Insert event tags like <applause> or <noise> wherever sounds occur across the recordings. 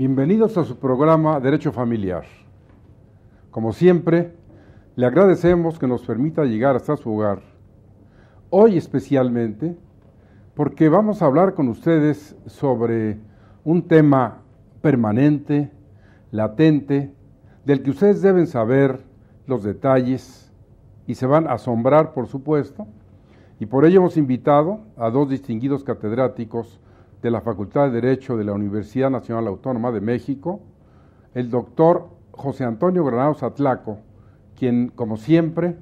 Bienvenidos a su programa Derecho Familiar. Como siempre, le agradecemos que nos permita llegar hasta su hogar, hoy especialmente porque vamos a hablar con ustedes sobre un tema permanente, latente, del que ustedes deben saber los detalles y se van a asombrar, por supuesto, y por ello hemos invitado a dos distinguidos catedráticos de la Facultad de Derecho de la Universidad Nacional Autónoma de México, el doctor José Antonio Granados Atlaco, quien, como siempre,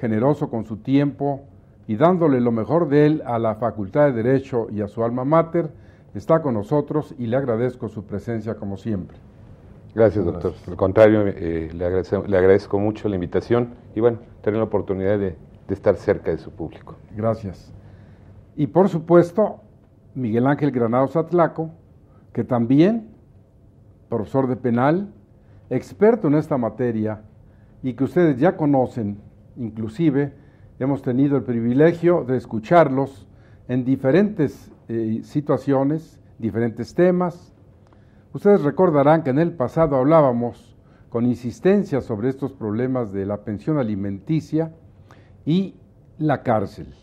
generoso con su tiempo y dándole lo mejor de él a la Facultad de Derecho y a su alma mater, está con nosotros y le agradezco su presencia como siempre. Gracias, doctor. Por Al contrario, eh, le, agradezco, le, agradezco, mucho la invitación y bueno, tener la oportunidad de, de estar cerca de su público. Gracias. Y por supuesto, Miguel Ángel Granados Atlaco, que también, profesor de penal, experto en esta materia y que ustedes ya conocen, inclusive hemos tenido el privilegio de escucharlos en diferentes eh, situaciones, diferentes temas. Ustedes recordarán que en el pasado hablábamos con insistencia sobre estos problemas de la pensión alimenticia y la cárcel.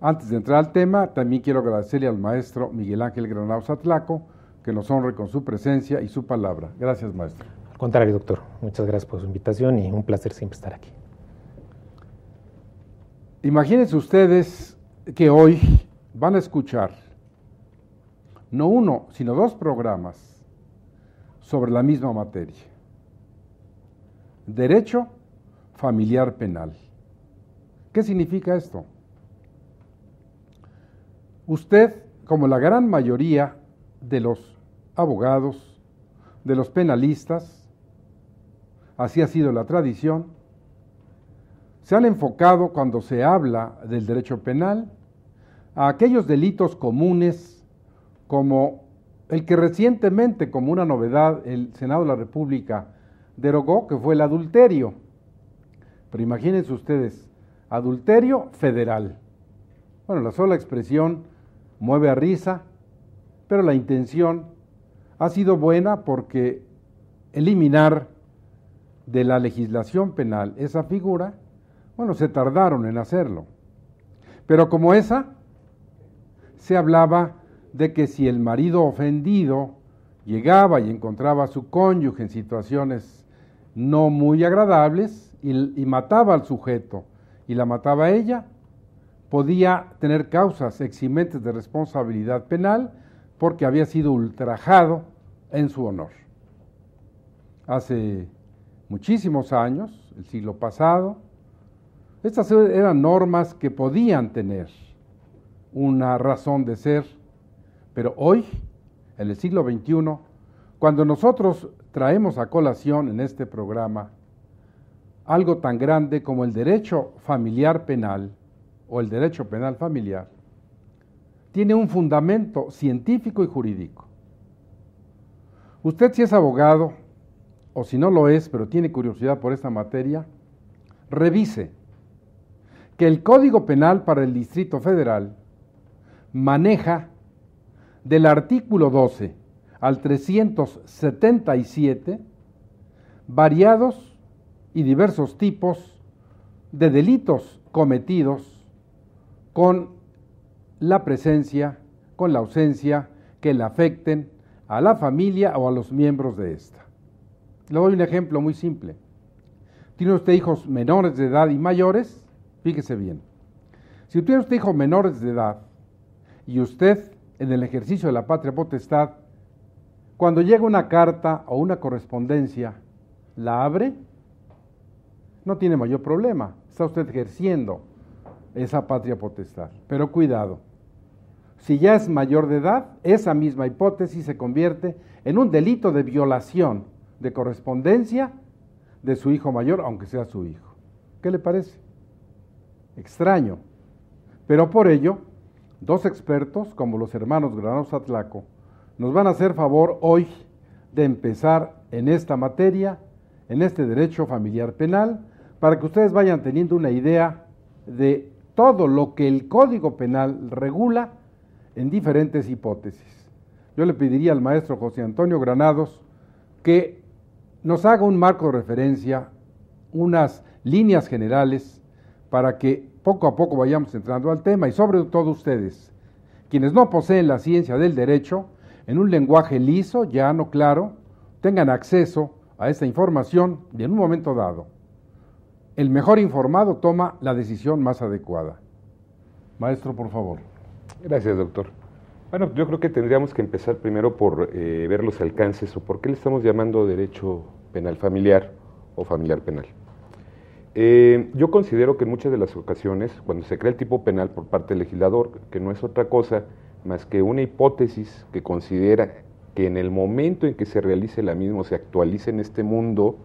Antes de entrar al tema, también quiero agradecerle al maestro Miguel Ángel Granados Atlaco, que nos honre con su presencia y su palabra. Gracias, maestro. Al contrario, doctor. Muchas gracias por su invitación y un placer siempre estar aquí. Imagínense ustedes que hoy van a escuchar no uno, sino dos programas sobre la misma materia. Derecho familiar penal. ¿Qué significa esto? Usted, como la gran mayoría de los abogados, de los penalistas, así ha sido la tradición, se han enfocado cuando se habla del derecho penal a aquellos delitos comunes como el que recientemente, como una novedad, el Senado de la República derogó, que fue el adulterio. Pero imagínense ustedes, adulterio federal. Bueno, la sola expresión mueve a risa, pero la intención ha sido buena porque eliminar de la legislación penal esa figura, bueno, se tardaron en hacerlo. Pero como esa, se hablaba de que si el marido ofendido llegaba y encontraba a su cónyuge en situaciones no muy agradables y, y mataba al sujeto y la mataba a ella, podía tener causas eximentes de responsabilidad penal porque había sido ultrajado en su honor. Hace muchísimos años, el siglo pasado, estas eran normas que podían tener una razón de ser, pero hoy, en el siglo XXI, cuando nosotros traemos a colación en este programa algo tan grande como el derecho familiar penal, o el derecho penal familiar, tiene un fundamento científico y jurídico. Usted si es abogado, o si no lo es, pero tiene curiosidad por esta materia, revise que el Código Penal para el Distrito Federal maneja del artículo 12 al 377 variados y diversos tipos de delitos cometidos con la presencia, con la ausencia, que le afecten a la familia o a los miembros de esta. Le doy un ejemplo muy simple. Tiene usted hijos menores de edad y mayores, fíjese bien. Si tiene usted hijos menores de edad y usted en el ejercicio de la patria potestad, cuando llega una carta o una correspondencia, la abre, no tiene mayor problema, está usted ejerciendo esa patria potestad. Pero cuidado, si ya es mayor de edad, esa misma hipótesis se convierte en un delito de violación de correspondencia de su hijo mayor, aunque sea su hijo. ¿Qué le parece? Extraño. Pero por ello, dos expertos, como los hermanos Granados Atlaco, nos van a hacer favor hoy de empezar en esta materia, en este derecho familiar penal, para que ustedes vayan teniendo una idea de todo lo que el Código Penal regula en diferentes hipótesis. Yo le pediría al maestro José Antonio Granados que nos haga un marco de referencia, unas líneas generales, para que poco a poco vayamos entrando al tema y sobre todo ustedes, quienes no poseen la ciencia del derecho, en un lenguaje liso, llano, claro, tengan acceso a esta información y en un momento dado el mejor informado toma la decisión más adecuada. Maestro, por favor. Gracias, doctor. Bueno, yo creo que tendríamos que empezar primero por eh, ver los alcances o por qué le estamos llamando derecho penal familiar o familiar penal. Eh, yo considero que en muchas de las ocasiones, cuando se crea el tipo penal por parte del legislador, que no es otra cosa más que una hipótesis que considera que en el momento en que se realice la misma se actualice en este mundo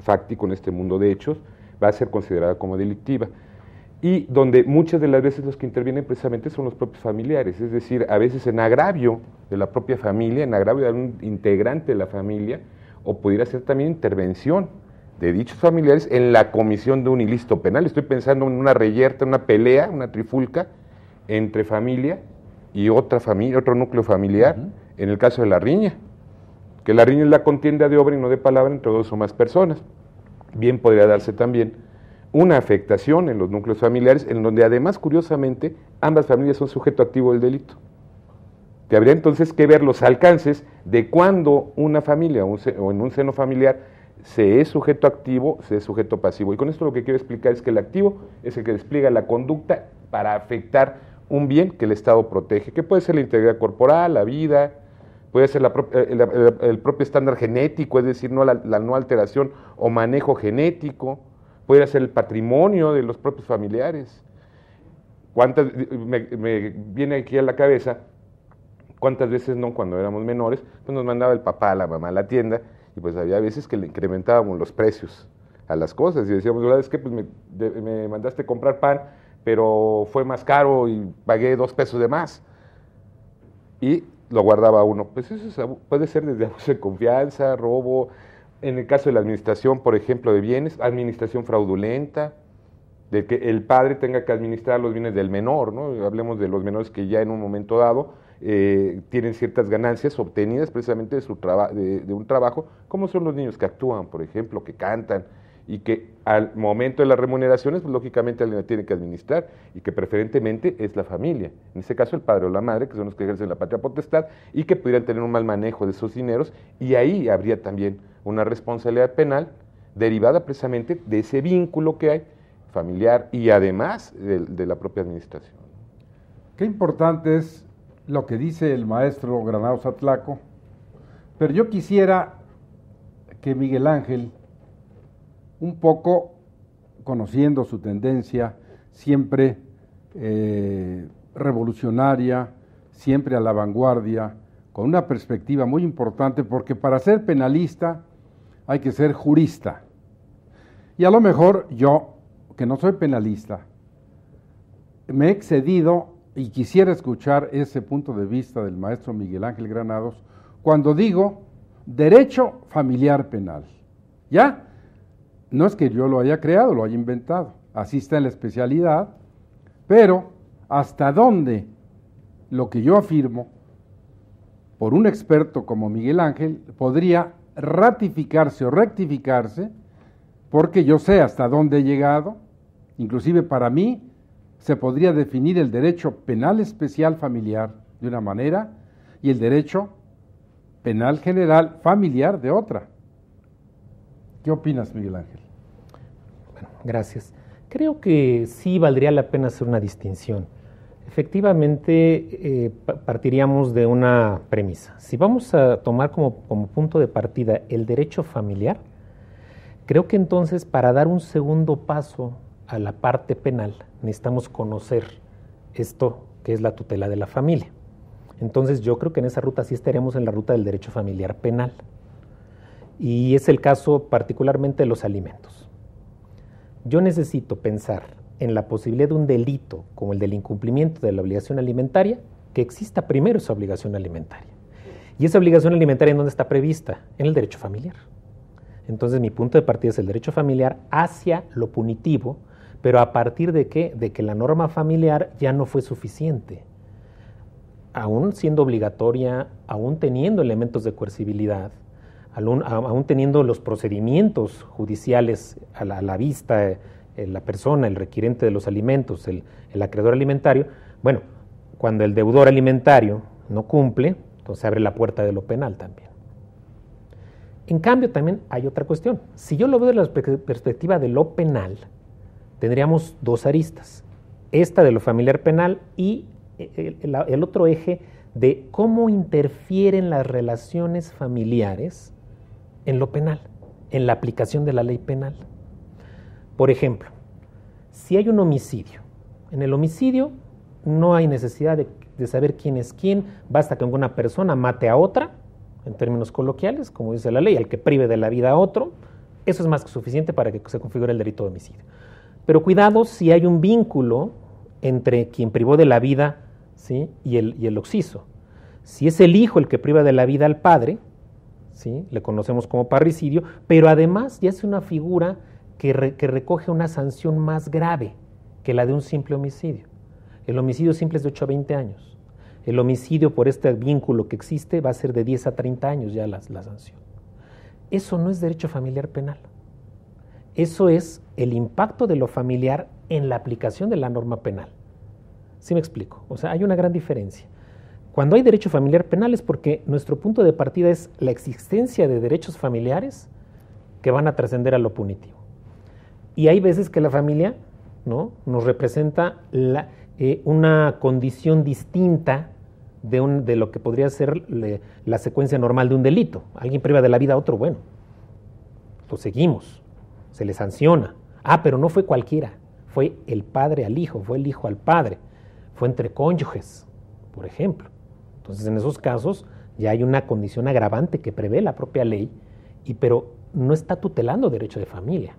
fáctico, en este mundo de hechos, va a ser considerada como delictiva. Y donde muchas de las veces los que intervienen precisamente son los propios familiares, es decir, a veces en agravio de la propia familia, en agravio de un integrante de la familia, o pudiera ser también intervención de dichos familiares en la comisión de un ilícito penal. Estoy pensando en una reyerta, una pelea, una trifulca entre familia y otra familia, otro núcleo familiar, en el caso de la riña, que la riña es la contienda de obra y no de palabra entre dos o más personas bien podría darse también una afectación en los núcleos familiares, en donde además, curiosamente, ambas familias son sujeto activo del delito. que habría entonces que ver los alcances de cuando una familia o en un seno familiar se es sujeto activo, se es sujeto pasivo. Y con esto lo que quiero explicar es que el activo es el que despliega la conducta para afectar un bien que el Estado protege, que puede ser la integridad corporal, la vida, puede ser eh, el, propio estándar genético, es decir, no la, no alteración o manejo genético, puede ser el patrimonio de los propios familiares. ¿Cuántas, me, viene aquí a la cabeza cuántas veces no cuando éramos menores, pues nos mandaba el papá, a la mamá a la tienda y pues había veces que le incrementábamos los precios a las cosas y decíamos, ¿verdad? Es que pues me, me mandaste comprar pan, pero fue más caro y pagué dos pesos de más. Y lo guardaba uno. Pues eso puede ser desde <laughs> abuso de confianza, robo, en el caso de la administración, por ejemplo, de bienes, administración fraudulenta, de que el padre tenga que administrar los bienes del menor, ¿no? Hablemos de los menores que ya en un momento dado eh, tienen ciertas ganancias obtenidas precisamente de, su de un trabajo, como son los niños que actúan, por ejemplo, que cantan, y que al momento de las remuneraciones, pues lógicamente alguien la tiene que administrar y que preferentemente es la familia. En ese caso, el padre o la madre, que son los que ejercen la patria potestad y que pudieran tener un mal manejo de esos dineros y ahí habría también una responsabilidad penal derivada precisamente de ese vínculo que hay familiar y además de, de la propia administración. Qué importante es lo que dice el maestro Granados Atlaco, pero yo quisiera que Miguel Ángel un poco conociendo su tendencia siempre eh, revolucionaria, siempre a la vanguardia, con una perspectiva muy importante, porque para ser penalista hay que ser jurista. Y a lo mejor yo, que no soy penalista, me he excedido y quisiera escuchar ese punto de vista del maestro Miguel Ángel Granados cuando digo derecho familiar penal. ¿Ya? No es que yo lo haya creado, lo haya inventado. Así está en la especialidad. Pero hasta dónde lo que yo afirmo por un experto como Miguel Ángel podría ratificarse o rectificarse porque yo sé hasta dónde he llegado. Inclusive para mí se podría definir el derecho penal especial familiar de una manera y el derecho penal general familiar de otra. ¿Qué opinas, Miguel Ángel? Bueno, gracias. Creo que sí valdría la pena hacer una distinción. Efectivamente, eh, partiríamos de una premisa. Si vamos a tomar como, como punto de partida el derecho familiar, creo que entonces para dar un segundo paso a la parte penal necesitamos conocer esto que es la tutela de la familia. Entonces yo creo que en esa ruta sí estaremos en la ruta del derecho familiar penal y es el caso particularmente de los alimentos. Yo necesito pensar en la posibilidad de un delito como el del incumplimiento de la obligación alimentaria, que exista primero esa obligación alimentaria. ¿Y esa obligación alimentaria en dónde está prevista? En el derecho familiar. Entonces mi punto de partida es el derecho familiar hacia lo punitivo, pero a partir de qué? De que la norma familiar ya no fue suficiente. Aún siendo obligatoria, aún teniendo elementos de coercibilidad, aún, teniendo los procedimientos judiciales a la, vista, eh, eh, la persona, el requirente de los alimentos, el, el acreedor alimentario, bueno, cuando el deudor alimentario no cumple, entonces abre la puerta de lo penal también. En cambio, también hay otra cuestión. Si yo lo veo desde la perspectiva de lo penal, tendríamos dos aristas. Esta de lo familiar penal y eh, el, otro eje de cómo interfieren las relaciones familiares en lo penal, en la aplicación de la ley penal. Por ejemplo, si hay un homicidio, en el homicidio no hay necesidad de, saber quién es quién, basta que una persona mate a otra, en términos coloquiales, como dice la ley, el que prive de la vida a otro, eso es más que suficiente para que se configure el delito de homicidio. Pero cuidado si hay un vínculo entre quien privó de la vida y, el, y Si es el hijo el que priva de la vida al padre, le conocemos como parricidio, pero además ya es una figura que, recoge una sanción más grave que la de un simple homicidio. El homicidio simple es de 8 a 20 años. El homicidio por este vínculo que existe va a ser de 10 a 30 años ya la, la sanción. Eso no es derecho familiar penal. Eso es el impacto de lo familiar en la aplicación de la norma penal. ¿Sí me explico? O sea, hay una gran diferencia. Cuando hay derecho familiar penal es porque nuestro punto de partida es la existencia de derechos familiares que van a trascender a lo punitivo. Y hay veces que la familia ¿no? nos representa eh, una condición distinta de, lo que podría ser la secuencia normal de un delito. Alguien priva de la vida a otro, bueno, lo seguimos, se le sanciona. Ah, pero no fue cualquiera, fue el padre al hijo, fue el hijo al padre, fue entre cónyuges, por ejemplo. Entonces, en esos casos ya hay una condición agravante que prevé la propia ley, y, pero no está tutelando derecho de familia,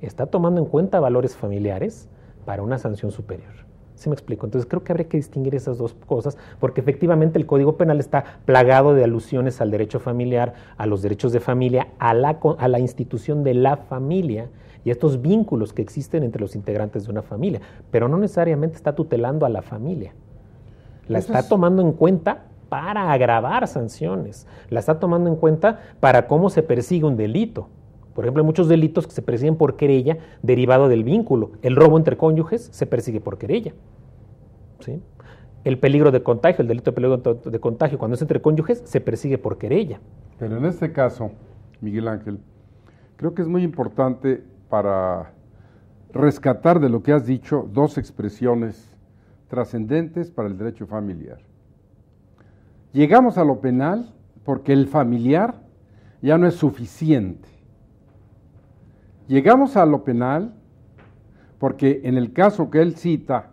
está tomando en cuenta valores familiares para una sanción superior. se me explico? Entonces creo que habría que distinguir esas dos cosas, porque efectivamente el Código Penal está plagado de alusiones al derecho familiar, a los derechos de familia, a la, a la institución de la familia y a estos vínculos que existen entre los integrantes de una familia, pero no necesariamente está tutelando a la familia la está tomando en cuenta para agravar sanciones, la está tomando en cuenta para cómo se persigue un delito. Por ejemplo, hay muchos delitos que se persiguen por querella derivado del vínculo. El robo entre cónyuges se persigue por querella. ¿sí? El peligro de contagio, el delito de peligro de contagio, cuando es entre cónyuges, se persigue por querella. Pero en este caso, Miguel Ángel, creo que es muy importante para rescatar de lo que has dicho dos expresiones trascendentes para el derecho familiar. Llegamos a lo penal porque el familiar ya no es suficiente. Llegamos a lo penal porque en el caso que él cita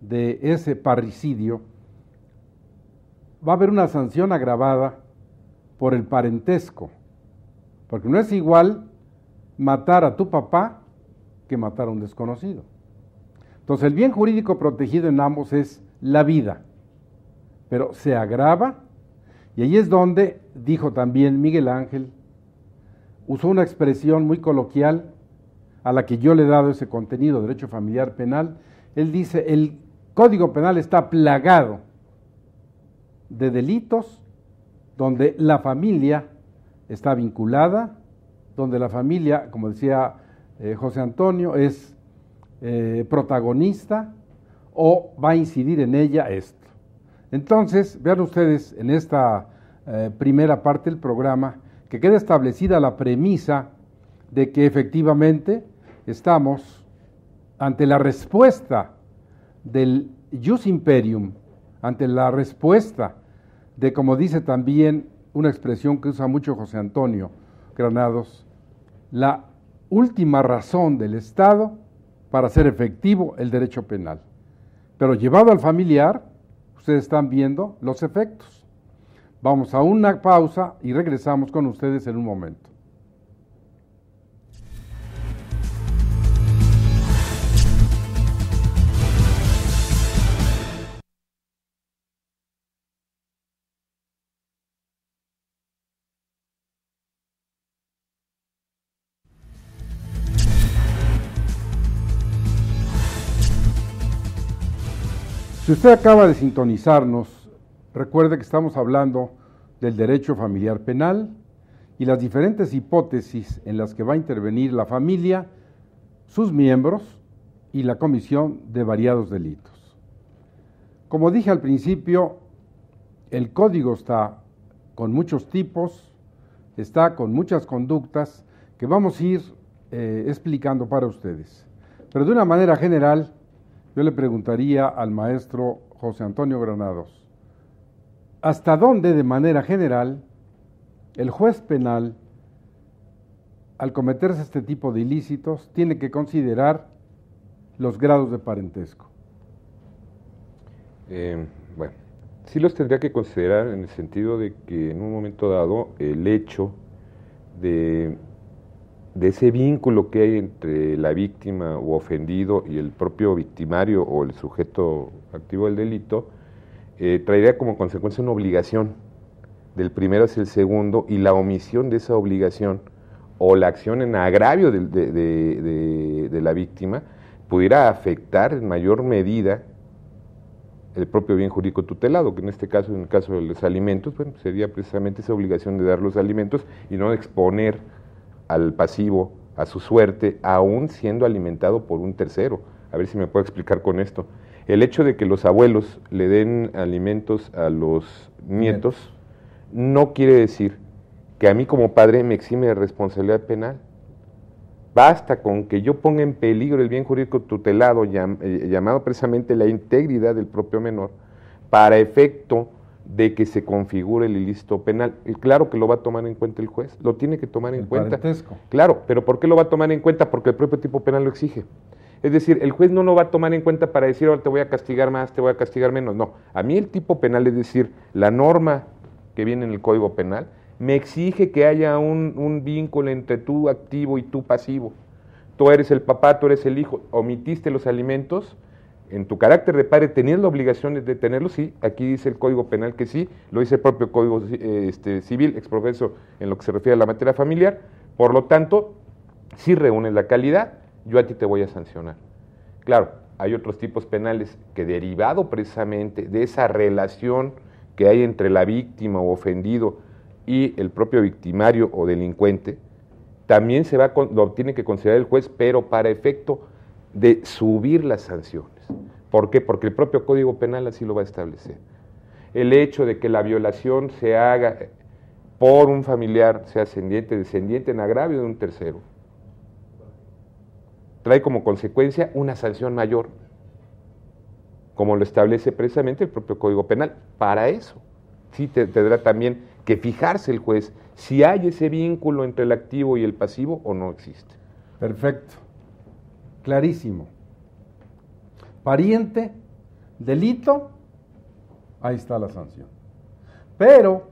de ese parricidio, va a haber una sanción agravada por el parentesco, porque no es igual matar a tu papá que matar a un desconocido. Entonces, el bien jurídico protegido en ambos es la vida, pero se agrava, y ahí es donde dijo también Miguel Ángel, usó una expresión muy coloquial a la que yo le he dado ese contenido, derecho familiar penal, él dice, el código penal está plagado de delitos donde la familia está vinculada, donde la familia, como decía eh, José Antonio, es eh, protagonista o va a incidir en ella esto. Entonces, vean ustedes en esta eh, primera parte del programa que queda establecida la premisa de que efectivamente estamos ante la respuesta del jus imperium, ante la respuesta de, como dice también una expresión que usa mucho José Antonio Granados, la última razón del Estado para hacer efectivo el derecho penal. Pero llevado al familiar, ustedes están viendo los efectos. Vamos a una pausa y regresamos con ustedes en un momento. Si usted acaba de sintonizarnos, recuerde que estamos hablando del derecho familiar penal y las diferentes hipótesis en las que va a intervenir la familia, sus miembros y la comisión de variados delitos. Como dije al principio, el código está con muchos tipos, está con muchas conductas que vamos a ir eh, explicando para ustedes. Pero de una manera general, yo le preguntaría al maestro José Antonio Granados, ¿hasta dónde de manera general el juez penal, al cometerse este tipo de ilícitos, tiene que considerar los grados de parentesco? Eh, bueno, sí los tendría que considerar en el sentido de que en un momento dado el hecho de de ese vínculo que hay entre la víctima o ofendido y el propio victimario o el sujeto activo del delito, eh, traería como consecuencia una obligación del primero hacia el segundo y la omisión de esa obligación o la acción en agravio de, la víctima pudiera afectar en mayor medida el propio bien jurídico tutelado, que en este caso, en el caso de los alimentos, sería precisamente esa obligación de dar los alimentos y no exponer al pasivo, a su suerte, aún siendo alimentado por un tercero. A ver si me puedo explicar con esto. El hecho de que los abuelos le den alimentos a los nietos no quiere decir que a mí como padre me exime de responsabilidad penal. Basta con que yo ponga en peligro el bien jurídico tutelado, eh, llamado precisamente la integridad del propio menor, para efecto de que se configure el ilícito penal. claro que lo va a tomar en cuenta el juez, lo tiene que tomar en cuenta. Claro, pero ¿por qué lo va a tomar en cuenta? Porque el propio tipo penal lo exige. Es decir, el juez no lo va a tomar en cuenta para decir, ahora oh, te voy a castigar más, te voy a castigar menos. No, a mí el tipo penal, es decir, la norma que viene en el Código Penal, me exige que haya un, un vínculo entre tú activo y tú pasivo. Tú eres el papá, tú eres el hijo, omitiste los alimentos, en tu carácter de padre tenías la obligación de tenerlo, sí, aquí dice el Código Penal que sí, lo dice el propio Código eh, este, Civil, exprofeso en lo que se refiere a la materia familiar, por lo tanto, si reúnes la calidad, yo a ti te voy a sancionar. Claro, hay otros tipos penales que derivado precisamente de esa relación que hay entre la víctima o ofendido y el propio victimario o delincuente, también se va, lo tiene que considerar el juez, pero para efecto de subir la sanción. ¿Por qué? Porque el propio Código Penal así lo va a establecer. El hecho de que la violación se haga por un familiar, sea ascendiente, descendiente, en agravio de un tercero, trae como consecuencia una sanción mayor, como lo establece precisamente el propio Código Penal. Para eso, sí tendrá también que fijarse el juez si hay ese vínculo entre el activo y el pasivo o no existe. Perfecto, clarísimo pariente, delito, ahí está la sanción. Pero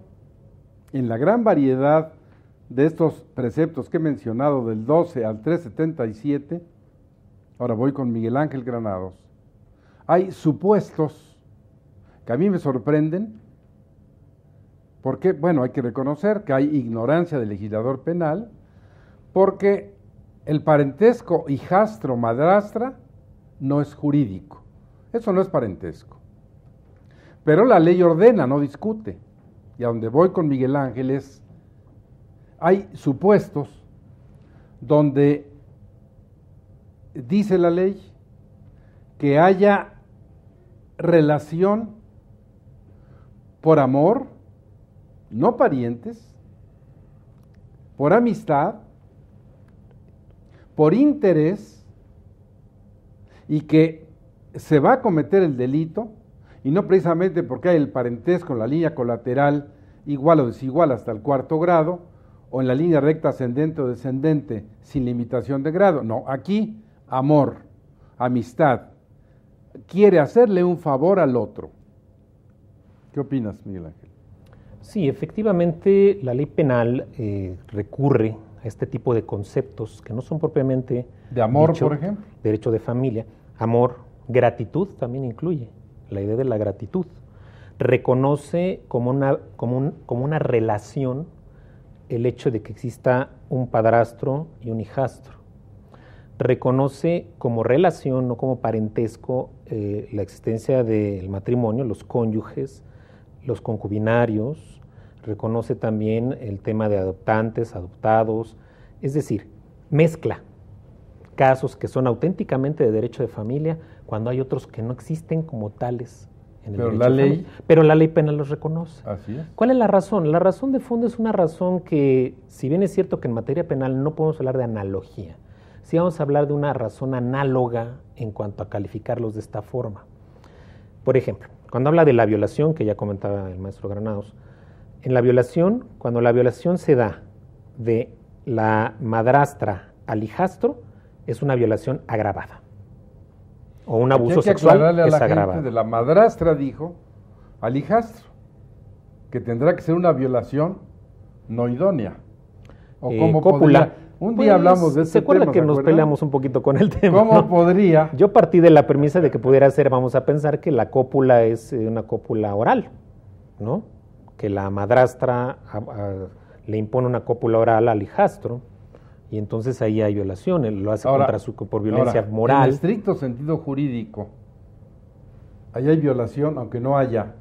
en la gran variedad de estos preceptos que he mencionado del 12 al 377, ahora voy con Miguel Ángel Granados, hay supuestos que a mí me sorprenden, porque, bueno, hay que reconocer que hay ignorancia del legislador penal, porque el parentesco hijastro-madrastra no es jurídico. Eso no es parentesco. Pero la ley ordena, no discute. Y a donde voy con Miguel Ángel es, hay supuestos donde dice la ley que haya relación por amor, no parientes, por amistad, por interés, y que se va a cometer el delito, y no precisamente porque hay el parentesco en la línea colateral igual o desigual hasta el cuarto grado, o en la línea recta ascendente o descendente sin limitación de grado. No, aquí amor, amistad, quiere hacerle un favor al otro. ¿Qué opinas, Miguel Ángel? Sí, efectivamente la ley penal eh, recurre este tipo de conceptos que no son propiamente... De amor, por ejemplo. Derecho de familia. Amor, gratitud también incluye, la idea de la gratitud. Reconoce como una, como, una relación el hecho de que exista un padrastro y un hijastro. Reconoce como relación, no como parentesco, eh, la existencia del matrimonio, los cónyuges, los concubinarios, reconoce también el tema de adoptantes, adoptados, es decir, mezcla casos que son auténticamente de derecho de familia cuando hay otros que no existen como tales. En el derecho la de ley, familia. pero la ley penal los reconoce. ¿Cuál es la razón? La razón de fondo es una razón que, si bien es cierto que en materia penal no podemos hablar de analogía, sí vamos a hablar de una razón análoga en cuanto a calificarlos de esta forma. Por ejemplo, cuando habla de la violación, que ya comentaba el maestro Granados, en la violación, cuando la violación se da de la madrastra al hijastro, es una violación agravada. O un abuso sexual la de la madrastra dijo al hijastro que tendrá que ser una violación no idónea. O como eh, cómo podría, un día pues, hablamos de este ¿Se acuerda que nos peleamos un poquito con el tema? ¿Cómo podría? Yo partí de la premisa de que pudiera ser, vamos a pensar que la cópula es eh, una cópula oral, ¿no? que la madrastra le impone una cópula oral al hijastro y entonces ahí hay violación lo hace contra su, por violencia moral. En estricto sentido jurídico, ahí hay violación aunque no haya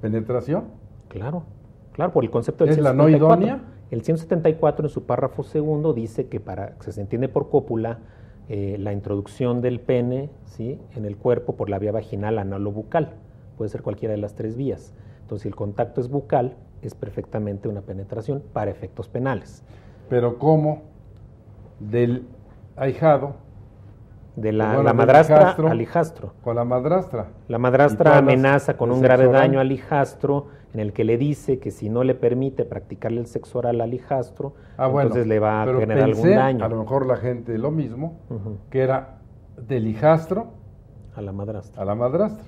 penetración. Claro, claro, por el concepto del ¿Es 174. la no El 174 en su párrafo segundo dice que para se entiende por cópula eh, la introducción del pene ¿sí? en el cuerpo por la vía vaginal análogo bucal puede ser cualquiera de las tres vías. Entonces, si el contacto es bucal, es perfectamente una penetración para efectos penales. Pero ¿cómo del ahijado? De la, madrastra al hijastro. Con la madrastra. La madrastra amenaza con un grave daño al hijastro en el que le dice que si no le permite practicarle el sexo oral al hijastro, ah, entonces le va a generar algún daño. A lo mejor la gente lo mismo, que era del hijastro a la madrastra. A la madrastra.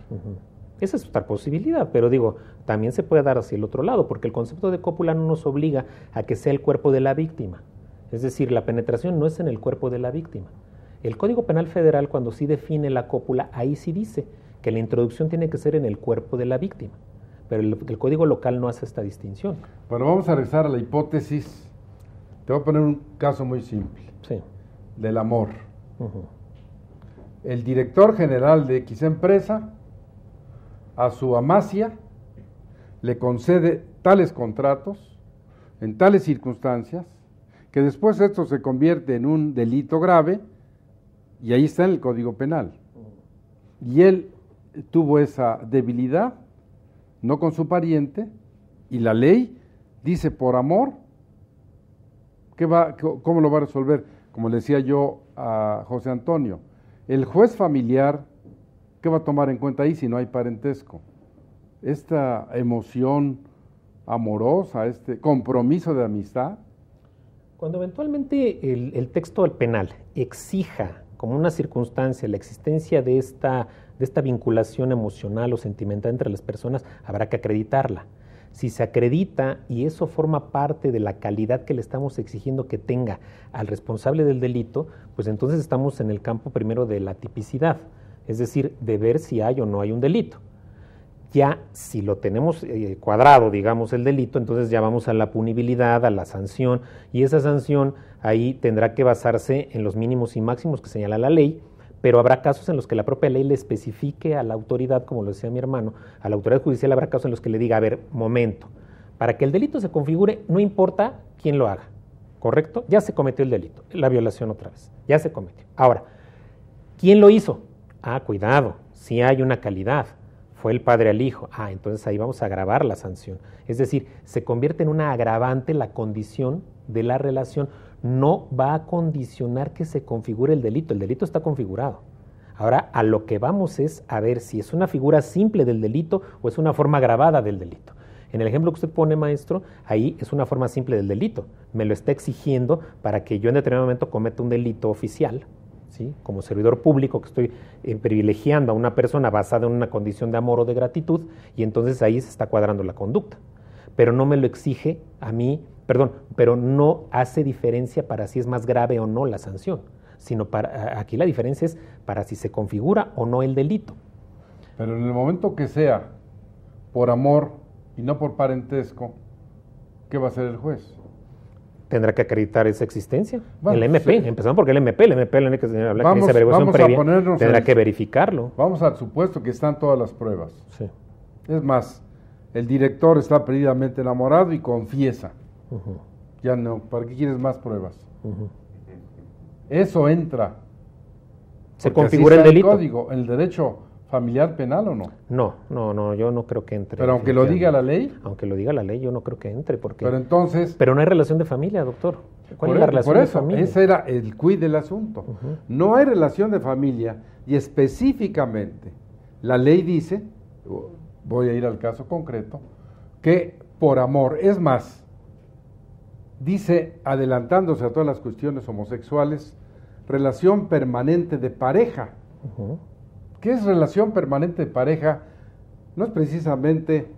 Esa es otra posibilidad, pero digo, también se puede dar hacia el otro lado, porque el concepto de cópula no nos obliga a que sea el cuerpo de la víctima. Es decir, la penetración no es en el cuerpo de la víctima. El Código Penal Federal, cuando sí define la cópula, ahí sí dice que la introducción tiene que ser en el cuerpo de la víctima, pero el, Código Local no hace esta distinción. Bueno, vamos a regresar a la hipótesis. Te voy a poner un caso muy simple. Sí. Del amor. El director general de X empresa a su amacia, le concede tales contratos en tales circunstancias que después esto se convierte en un delito grave y ahí está en el Código Penal. Y él tuvo esa debilidad, no con su pariente, y la ley dice por amor, va, ¿cómo lo va a resolver? Como le decía yo a José Antonio, el juez familiar ¿Qué va a tomar en cuenta ahí si no hay parentesco? Esta emoción amorosa, este compromiso de amistad. Cuando eventualmente el, texto del penal exija como una circunstancia la existencia de esta vinculación emocional o sentimental entre las personas, habrá que acreditarla. Si se acredita y eso forma parte de la calidad que le estamos exigiendo que tenga al responsable del delito, pues entonces estamos en el campo primero de la tipicidad es decir, de ver si hay o no hay un delito. Ya si lo tenemos eh, cuadrado, digamos, el delito, entonces ya vamos a la punibilidad, a la sanción, y esa sanción ahí tendrá que basarse en los mínimos y máximos que señala la ley, pero habrá casos en los que la propia ley le especifique a la autoridad, como lo decía mi hermano, a la autoridad judicial habrá casos en los que le diga, a ver, momento, para que el delito se configure, no importa quién lo haga, ¿correcto? Ya se cometió el delito, la violación otra vez, ya se cometió. Ahora, ¿quién lo hizo? Ah, cuidado, si hay una calidad, fue el padre al hijo. Ah, entonces ahí vamos a agravar la sanción. Es decir, se convierte en una agravante la condición de la relación. No va a condicionar que se configure el delito. El delito está configurado. Ahora, a lo que vamos es a ver si es una figura simple del delito o es una forma agravada del delito. En el ejemplo que usted pone, maestro, ahí es una forma simple del delito. Me lo está exigiendo para que yo en determinado momento cometa un delito oficial, como servidor público, que estoy eh, privilegiando a una persona basada en una condición de amor o de gratitud, y entonces ahí se está cuadrando la conducta. Pero no me lo exige a mí, perdón, pero no hace diferencia para si es más grave o no la sanción, sino para, aquí la diferencia es para si se configura o no el delito. Pero en el momento que sea por amor y no por parentesco, ¿qué va a hacer el juez? tendrá que acreditar esa existencia. el MP, empezando porque el MP, el MP, averiguación previa, tendrá que verificarlo. Vamos al supuesto que están todas las pruebas. Es más, el director está perdidamente enamorado y confiesa. Ya no, ¿para qué quieres más pruebas? Eso entra. Se configura el delito. El, código, el derecho familiar penal o no? No, no, no, yo no creo que entre. Pero aunque lo diga la ley. Aunque lo diga la ley, yo no creo que entre, porque. Pero entonces. Pero no hay relación de familia, doctor. ¿Cuál es la relación por eso, Ese era el cuid del asunto. No hay relación de familia y específicamente la ley dice, voy a ir al caso concreto, que por amor, es más, dice adelantándose a todas las cuestiones homosexuales, relación permanente de pareja que es relación permanente de pareja? No es precisamente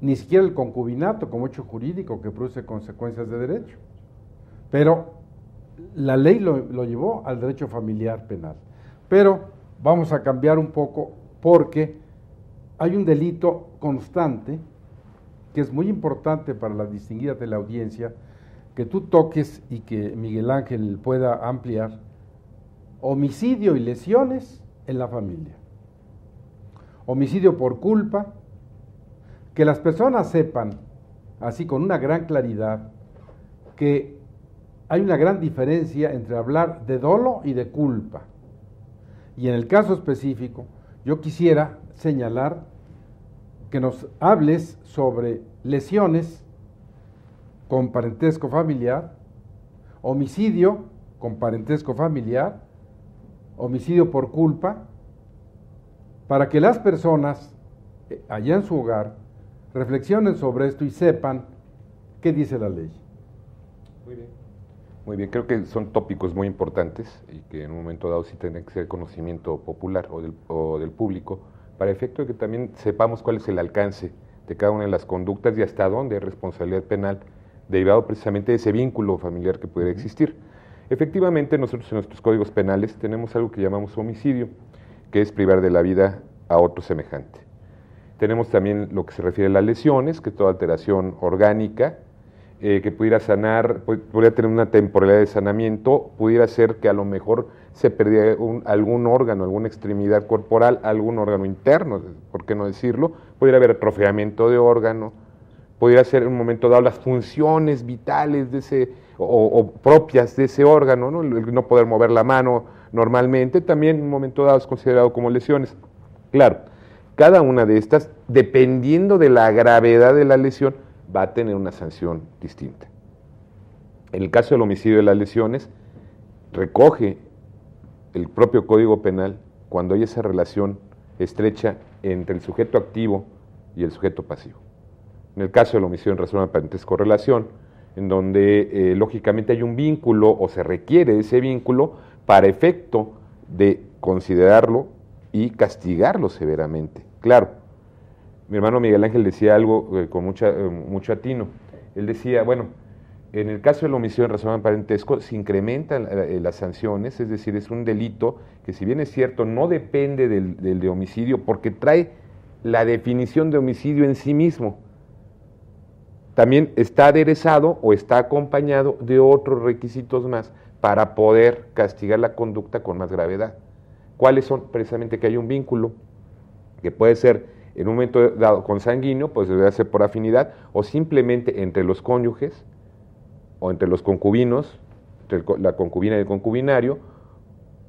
ni siquiera el concubinato como hecho jurídico que produce consecuencias de derecho, pero la ley lo, lo llevó al derecho familiar penal. Pero vamos a cambiar un poco porque hay un delito constante que es muy importante para la distinguida de la audiencia, que tú toques y que Miguel Ángel pueda ampliar, homicidio y lesiones en la familia homicidio por culpa, que las personas sepan, así con una gran claridad, que hay una gran diferencia entre hablar de dolo y de culpa. Y en el caso específico, yo quisiera señalar que nos hables sobre lesiones con parentesco familiar, homicidio con parentesco familiar, homicidio por culpa para que las personas eh, allá en su hogar reflexionen sobre esto y sepan qué dice la ley. Muy bien. Muy bien, creo que son tópicos muy importantes y que en un momento dado sí tienen que ser conocimiento popular o del, o del público, para efecto de que también sepamos cuál es el alcance de cada una de las conductas y hasta dónde hay responsabilidad penal derivado precisamente de ese vínculo familiar que pudiera existir. Efectivamente, nosotros en nuestros códigos penales tenemos algo que llamamos homicidio, que es privar de la vida a otro semejante. Tenemos también lo que se refiere a las lesiones, que es toda alteración orgánica, eh, que pudiera sanar, podría tener una temporalidad de sanamiento, pudiera ser que a lo mejor se perdiera algún órgano, alguna extremidad corporal, algún órgano interno, por qué no decirlo, pudiera haber atrofiamiento de órgano, pudiera ser en un momento dado las funciones vitales de ese, o, propias de ese órgano, el no poder mover la mano, normalmente, también en un momento dado es considerado como lesiones. Claro, cada una de estas, dependiendo de la gravedad de la lesión, va a tener una sanción distinta. En el caso del homicidio de las lesiones, recoge el propio Código Penal cuando hay esa relación estrecha entre el sujeto activo y el sujeto pasivo. En el caso del homicidio en razón de parentesco relación, en donde eh, lógicamente hay un vínculo o se requiere ese vínculo para efecto de considerarlo y castigarlo severamente. Claro, mi hermano Miguel Ángel decía algo eh, con eh, mucho atino. Él decía, bueno, en el caso de la omisión en razón de parentesco se incrementan eh, las sanciones, es decir, es un delito que si bien es cierto no depende del, del de homicidio porque trae la definición de homicidio en sí mismo. También está aderezado o está acompañado de otros requisitos más para poder castigar la conducta con más gravedad. ¿Cuáles son? Precisamente que hay un vínculo que puede ser en un momento dado consanguíneo, pues debe ser por afinidad, o simplemente entre los cónyuges, o entre los concubinos, entre la concubina y el concubinario,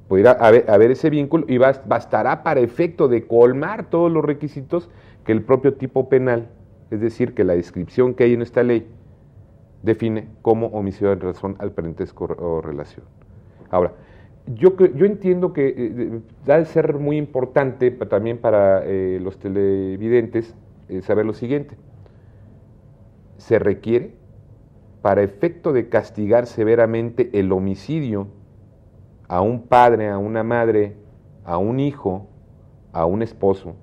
pudiera haber ese vínculo y bastará para efecto de colmar todos los requisitos que el propio tipo penal, es decir, que la descripción que hay en esta ley define como homicidio en razón al parentesco o relación. Ahora, yo, entiendo que da eh, eh, debe ser muy importante también para eh, los televidentes saber lo siguiente. Se requiere, para efecto de castigar severamente el homicidio a un padre, a una madre, a un hijo, a un esposo,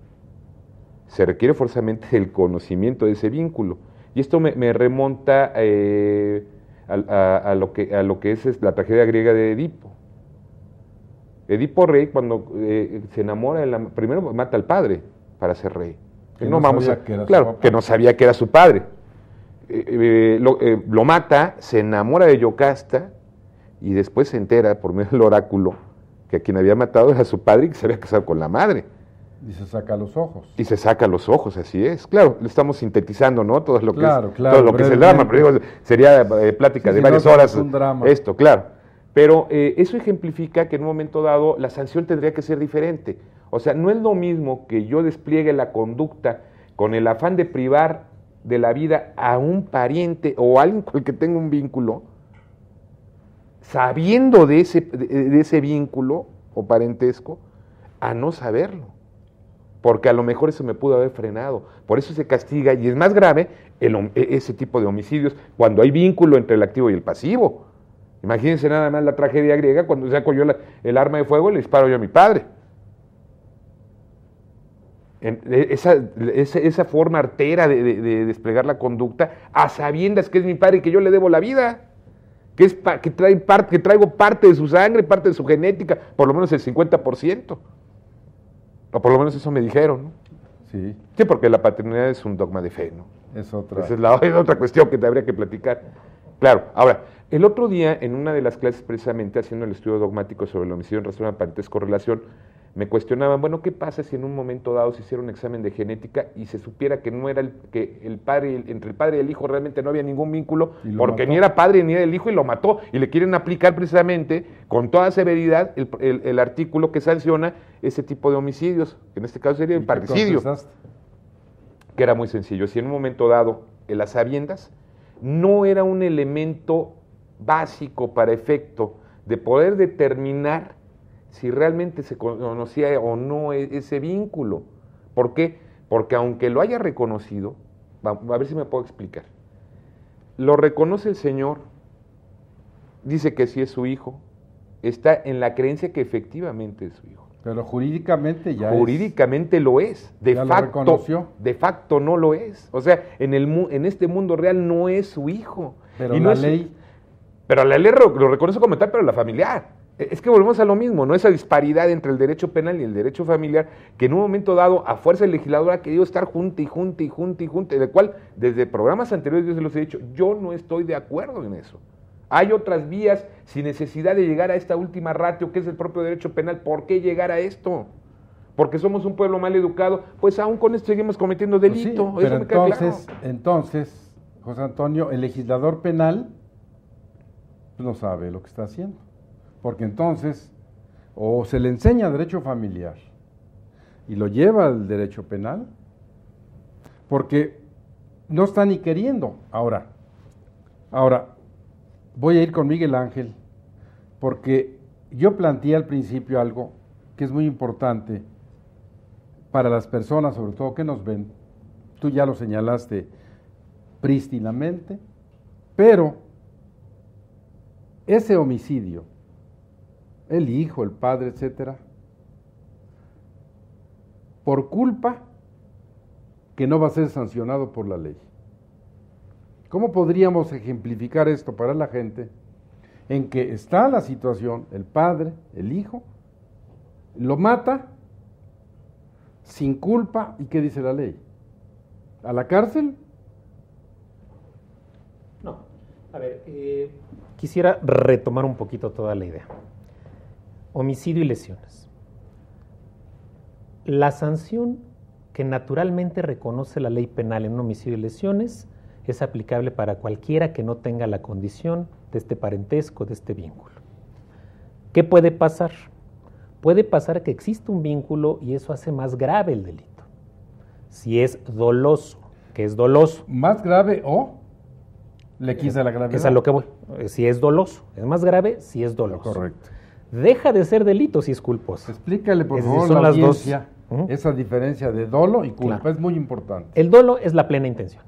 se requiere forzamente el conocimiento de ese vínculo. Y esto me, remonta eh, a, lo que, a lo que es, la tragedia griega de Edipo. Edipo rey, cuando eh, se enamora, la, primero mata al padre para ser rey. Que no, vamos claro, que no sabía que era su padre. Eh, lo, lo, mata, se enamora de Yocasta y después se entera por medio del oráculo que a quien había matado era su padre y que se había casado con la madre. Y se saca los ojos. Y se saca los ojos, así es. Claro, lo estamos sintetizando, ¿no? Todo lo que, es, todo lo que es el drama, pero digo, sería eh, plática de varias horas. Esto, claro. Pero eh, eso ejemplifica que en un momento dado la sanción tendría que ser diferente. O sea, no es lo mismo que yo despliegue la conducta con el afán de privar de la vida a un pariente o a alguien con el que tenga un vínculo, sabiendo de ese, de ese vínculo o parentesco, a no saberlo porque a lo mejor eso me pudo haber frenado. Por eso se castiga y es más grave e-, ese tipo de homicidios cuando hay vínculo entre el activo y el pasivo. Imagínense nada más la tragedia griega cuando saco yo el arma de fuego y le disparo yo a mi padre. E-, esa, forma artera de, desplegar la conducta a sabiendas que es mi padre y que yo le debo la vida, que, es que, que traigo parte de su sangre, parte de su genética, por lo menos el 50%. O ah, por lo menos eso me dijeron, Sí. Sí, porque la paternidad es un dogma de fe, ¿no? Es otra. es la <laughs> otra cuestión que te habría que platicar. Claro. Ahora, el otro día, en una de las clases, precisamente haciendo el estudio dogmático sobre el homicidio en razón a parentesco-relación, me cuestionaban, bueno, ¿qué pasa si en un momento dado se hiciera un examen de genética y se supiera que no era el, que el padre, entre el padre y el hijo realmente no había ningún vínculo, porque ni era padre ni era el hijo y lo mató, y le quieren aplicar precisamente con toda severidad el, artículo que sanciona ese tipo de homicidios, en este caso sería el parricidio. que era muy sencillo, si en un momento dado en las sabiendas no era un elemento básico para efecto de poder determinar si realmente se conocía o no e, ese vínculo. ¿Por qué? Porque aunque lo haya reconocido, a ver si me puedo explicar, lo reconoce el Señor, dice que sí es su hijo, está en la creencia que efectivamente es su hijo. Pero jurídicamente ya Jurídicamente lo es. De facto. de facto no lo es. O sea, en, el, en este mundo real no es su hijo. Pero la ley. pero la lo, lo reconoce como tal, pero la familiar. Eh, es que volvemos a lo mismo, ¿no? Esa disparidad entre el derecho penal y el derecho familiar, que en un momento dado, a fuerza legisladora, ha querido estar junta y junta y junta y junta, de cual desde programas anteriores yo se los he dicho, yo no estoy de acuerdo en eso. Hay otras vías sin necesidad de llegar a esta última ratio que es el propio derecho penal. ¿Por qué llegar a esto? Porque somos un pueblo mal educado, pues aún con esto seguimos cometiendo pues delito. entonces, entonces, José Antonio, el legislador penal pues, no sabe lo que está haciendo porque entonces o se le enseña derecho familiar y lo lleva al derecho penal, porque no está ni queriendo. Ahora, ahora, voy a ir con Miguel Ángel, porque yo planteé al principio algo que es muy importante para las personas, sobre todo que nos ven. Tú ya lo señalaste prístinamente, pero ese homicidio el hijo, el padre, etcétera, por culpa que no va a ser sancionado por la ley. ¿Cómo podríamos ejemplificar esto para la gente en que está la situación, el padre, el hijo, lo mata sin culpa y qué dice la ley? ¿A la cárcel? No. A ver, eh, quisiera retomar un poquito toda la idea homicidio y lesiones. La sanción que naturalmente reconoce la ley penal en homicidio y lesiones es aplicable para cualquiera que no tenga la condición de este parentesco, de este vínculo. ¿Qué puede pasar? Puede pasar que existe un vínculo y eso hace más grave el delito. Si es doloso, que es doloso. ¿Más grave o? Le quise la gravedad. Es a lo que voy. Si es doloso. Es más grave si es doloso. Correcto deja de ser delito si es culposo. Explícale, por favor, son las Esa diferencia de dolo y culpa es muy importante. El dolo es la plena intención.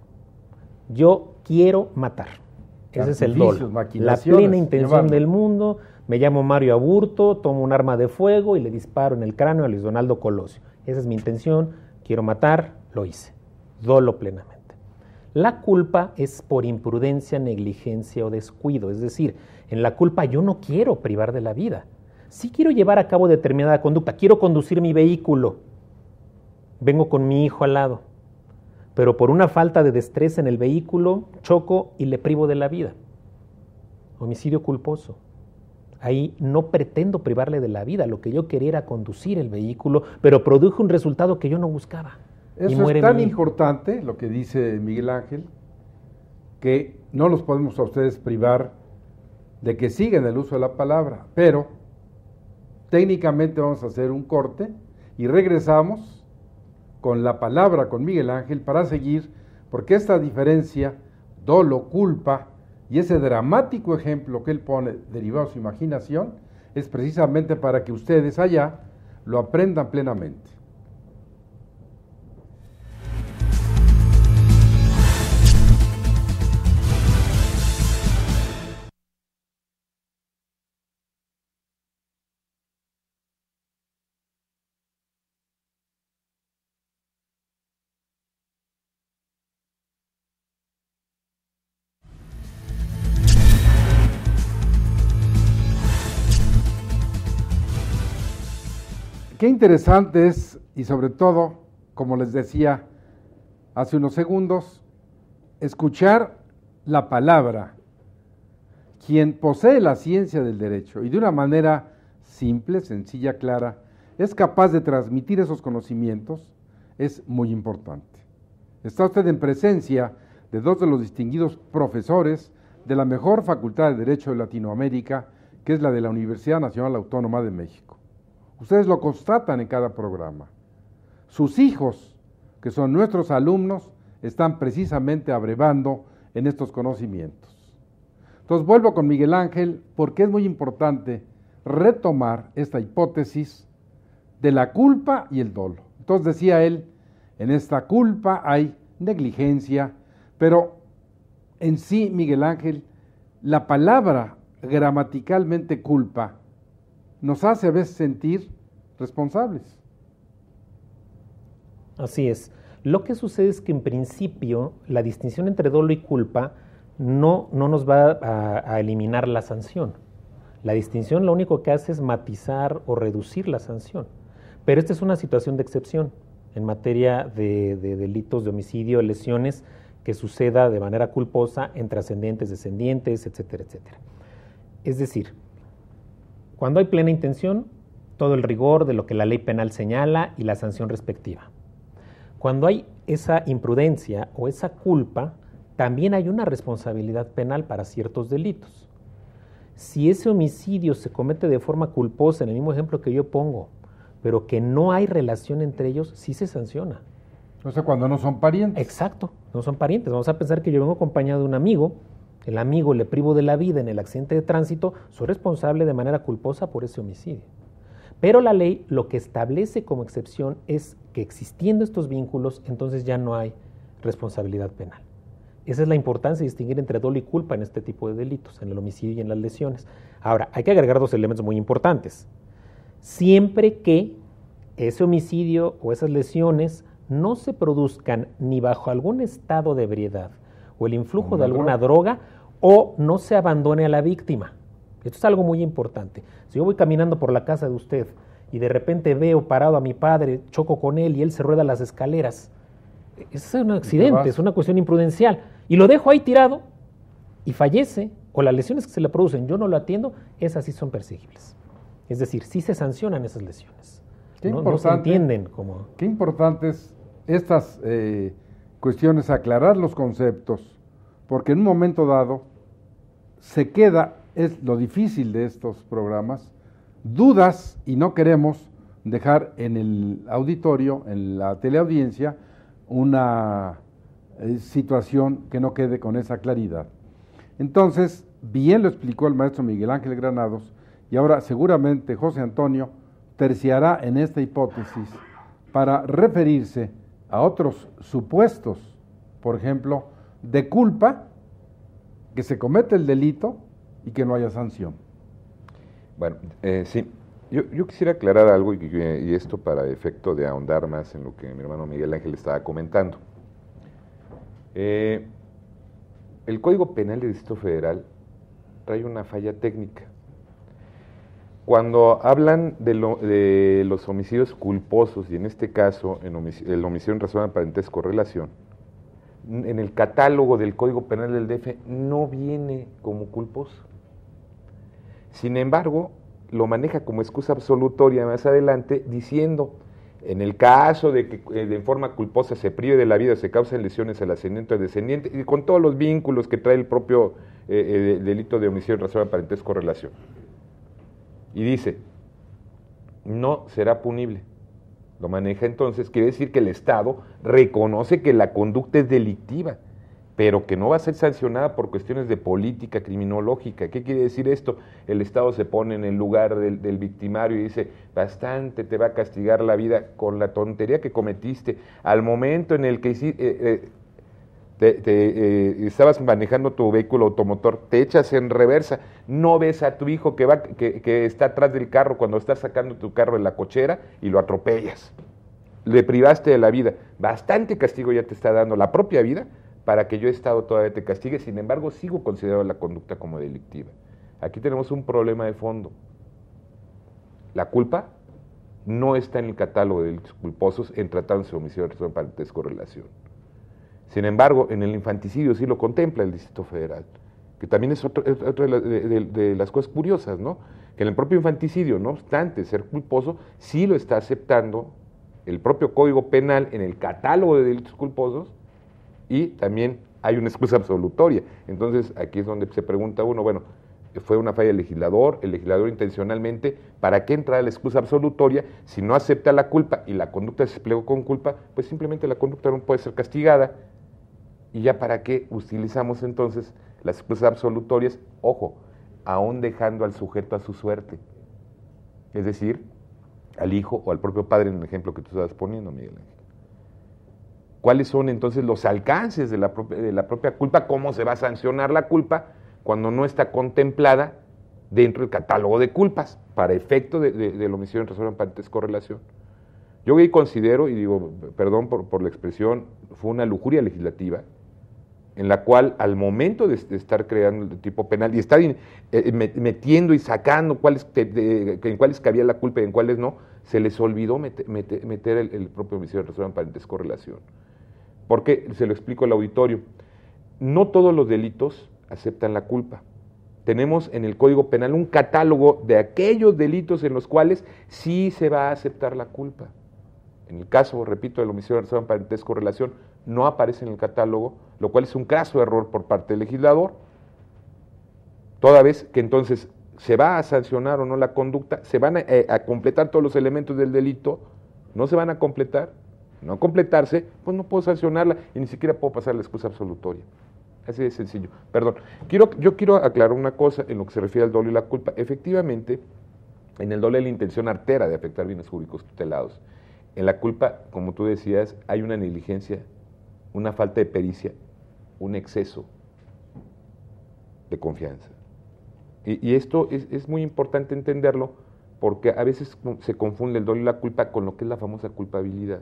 Yo quiero matar. Ese es el dolo. La plena intención del mundo. Me llamo Mario Aburto, tomo un arma de fuego y le disparo en el cráneo a Luis Donaldo Colosio. Esa es mi intención. Quiero matar, lo hice. Dolo plenamente. La culpa es por imprudencia, negligencia o descuido. Es decir, en la culpa yo no quiero privar de la vida. Sí quiero llevar a cabo determinada conducta, quiero conducir mi vehículo. Vengo con mi hijo al lado, pero por una falta de destreza en el vehículo choco y le privo de la vida. Homicidio culposo. Ahí no pretendo privarle de la vida, lo que yo quería era conducir el vehículo, pero produjo un resultado que yo no buscaba. es tan importante, lo que dice Miguel Ángel, que no los podemos a ustedes privar de que siguen el uso de la palabra, pero técnicamente vamos a hacer un corte y regresamos con la palabra con Miguel Ángel para seguir, porque esta diferencia, dolo, culpa y ese dramático ejemplo que él pone derivado de su imaginación, es precisamente para que ustedes allá lo aprendan plenamente. Qué interesante es, y sobre todo, como les decía hace unos segundos, escuchar la palabra. Quien posee la ciencia del derecho y de una manera simple, sencilla, clara, es capaz de transmitir esos conocimientos, es muy importante. Está usted en presencia de dos de los distinguidos profesores de la mejor Facultad de Derecho de Latinoamérica, que es la de la Universidad Nacional Autónoma de México. Ustedes lo constatan en cada programa. Sus hijos, que son nuestros alumnos, están precisamente abrevando en estos conocimientos. Entonces vuelvo con Miguel Ángel porque es muy importante retomar esta hipótesis de la culpa y el dolo. Entonces decía él, en esta culpa hay negligencia, pero en sí, Miguel Ángel, la palabra gramaticalmente culpa nos hace a veces sentir responsables. Así es. Lo que sucede es que en principio la distinción entre dolo y culpa no, nos va a, eliminar la sanción. La distinción lo único que hace es matizar o reducir la sanción. Pero esta es una situación de excepción en materia de, delitos de homicidio, lesiones que suceda de manera culposa entre ascendientes, descendientes, etcétera, etcétera. Es decir, cuando hay plena intención, todo el rigor de lo que la ley penal señala y la sanción respectiva. Cuando hay esa imprudencia o esa culpa, también hay una responsabilidad penal para ciertos delitos. Si ese homicidio se comete de forma culposa, en el mismo ejemplo que yo pongo, pero que no hay relación entre ellos, sí se sanciona. O sea, cuando no son parientes. Exacto, no son parientes. Vamos a pensar que yo vengo acompañado de un amigo, el amigo le privo de la vida en el accidente de tránsito, soy responsable de manera culposa por ese homicidio. Pero la ley lo que establece como excepción es que existiendo estos vínculos, entonces ya no hay responsabilidad penal. Esa es la importancia de distinguir entre dolo y culpa en este tipo de delitos, en el homicidio y en las lesiones. Ahora, hay que agregar dos elementos muy importantes. Siempre que ese homicidio o esas lesiones no se produzcan ni bajo algún estado de ebriedad o el influjo de alguna droga o no se abandone a la víctima. Esto es algo muy importante. Si yo voy caminando por la casa de usted y de repente veo parado a mi padre, choco con él y él se rueda las escaleras, es un accidente, es una cuestión imprudencial. Y lo dejo ahí tirado y fallece, o las lesiones que se le producen, yo no lo atiendo, esas sí son perseguibles. Es decir, sí se sancionan esas lesiones. no, se entienden como... Qué importantes estas eh, cuestiones, aclarar los conceptos porque en un momento dado se queda, es lo difícil de estos programas, dudas y no queremos dejar en el auditorio, en la teleaudiencia, una eh, situación que no quede con esa claridad. Entonces, bien lo explicó el maestro Miguel Ángel Granados y ahora seguramente José Antonio terciará en esta hipótesis para referirse a otros supuestos, por ejemplo, de culpa, que se comete el delito y que no haya sanción. Bueno, eh, sí. Yo, quisiera aclarar algo y, esto para efecto de ahondar más en lo que mi hermano Miguel Ángel estaba comentando. Eh, el Código Penal del Distrito Federal trae una falla técnica. Cuando hablan de, los homicidios culposos, y en este caso el homicidio en razón de parentesco-relación, en el catálogo del Código Penal del DF no viene como culposo. Sin embargo, lo maneja como excusa absolutoria más adelante diciendo, en el caso de que eh, de forma culposa se prive de la vida, se causen lesiones al ascendente o descendiente, y con todos los vínculos que trae el propio eh, eh, delito de homicidio en razón de parentesco relación. Y dice, no será punible lo maneja entonces, quiere decir que el Estado reconoce que la conducta es delictiva, pero que no va a ser sancionada por cuestiones de política criminológica. ¿Qué quiere decir esto? El Estado se pone en el lugar del, victimario y dice, bastante te va a castigar la vida con la tontería que cometiste. Al momento en el que hiciste... Eh, eh, te, eh, estabas manejando tu vehículo automotor, te echas en reversa, no ves a tu hijo que, va, que, está atrás del carro cuando estás sacando tu carro de la cochera y lo atropellas. Le privaste de la vida. Bastante castigo ya te está dando la propia vida para que yo he estado todavía te castigue, sin embargo sigo considerando la conducta como delictiva. Aquí tenemos un problema de fondo. La culpa no está en el catálogo de los culposos en tratándose de homicidio de parentesco relación. Sin embargo, en el infanticidio sí lo contempla el Distrito Federal, que también es otra de, las cosas curiosas, ¿no? Que en el propio infanticidio, no obstante ser culposo, sí lo está aceptando el propio Código Penal en el catálogo de delitos culposos y también hay una excusa absolutoria. Entonces, aquí es donde se pregunta uno, bueno, fue una falla del legislador, el legislador intencionalmente, ¿para qué entra la excusa absolutoria si no acepta la culpa y la conducta se desplegó con culpa? Pues simplemente la conducta no puede ser castigada, ¿Y ya para qué utilizamos entonces las excusas absolutorias? Ojo, aún dejando al sujeto a su suerte. Es decir, al hijo o al propio padre en el ejemplo que tú estás poniendo, Miguel Ángel. ¿Cuáles son entonces los alcances de la, propia, de la propia culpa? ¿Cómo se va a sancionar la culpa cuando no está contemplada dentro del catálogo de culpas para efecto de, de, la omisión en razón de correlación? Yo ahí considero, y digo, perdón por, por la expresión, fue una lujuria legislativa, en la cual al momento de, estar creando el tipo penal y estar eh, metiendo y sacando en cuáles cabía la culpa y en cuáles no, se les olvidó meter, el, propio homicidio en parentesco relación. Porque, se lo explico al auditorio, no todos los delitos aceptan la culpa. Tenemos en el Código Penal un catálogo de aquellos delitos en los cuales sí se va a aceptar la culpa. En el caso, repito, del homicidio en parentesco relación, no aparece en el catálogo, lo cual es un caso de error por parte del legislador, toda vez que entonces se va a sancionar o no la conducta, se van eh, a, completar todos los elementos del delito, no se van a completar, no completarse, pues no puedo sancionarla y ni siquiera puedo pasar la excusa absolutoria. Así de sencillo. Perdón. Quiero, yo quiero aclarar una cosa en lo que se refiere al doble y la culpa. Efectivamente, en el doble hay la intención artera de afectar bienes públicos tutelados. En la culpa, como tú decías, hay una negligencia una falta de pericia, un exceso de confianza. Y, esto es, muy importante entenderlo porque a veces se confunde el dolor y la culpa con lo que es la famosa culpabilidad.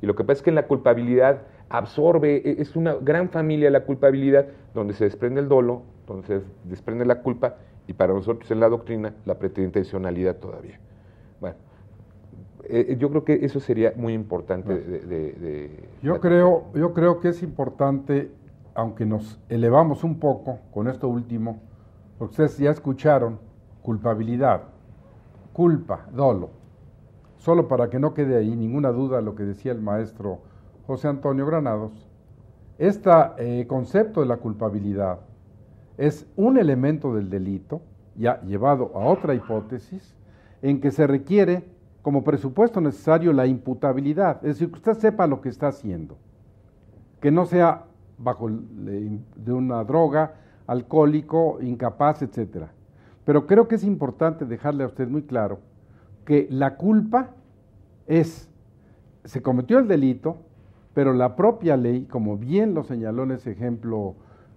Y lo que pasa es que en la culpabilidad absorbe, e, es una gran familia la culpabilidad, donde se desprende el dolo, donde se desprende la culpa, y para nosotros en la doctrina la pretensionalidad todavía. Bueno, eh, eh, yo creo que eso sería muy importante. De, yo, creo, yo creo que es importante, aunque nos elevamos un poco con esto último, porque ustedes ya escucharon culpabilidad, culpa, dolo. Solo para que no quede ahí ninguna duda lo que decía el maestro José Antonio Granados, este eh, concepto de la culpabilidad es un elemento del delito, ya llevado a otra hipótesis, en que se requiere como presupuesto necesario la imputabilidad, es decir, que usted sepa lo que está haciendo, que no sea bajo de una droga, alcohólico, incapaz, etcétera. Pero creo que es importante dejarle a usted muy claro que la culpa es, se cometió el delito, pero la propia ley, como bien lo señaló en ese ejemplo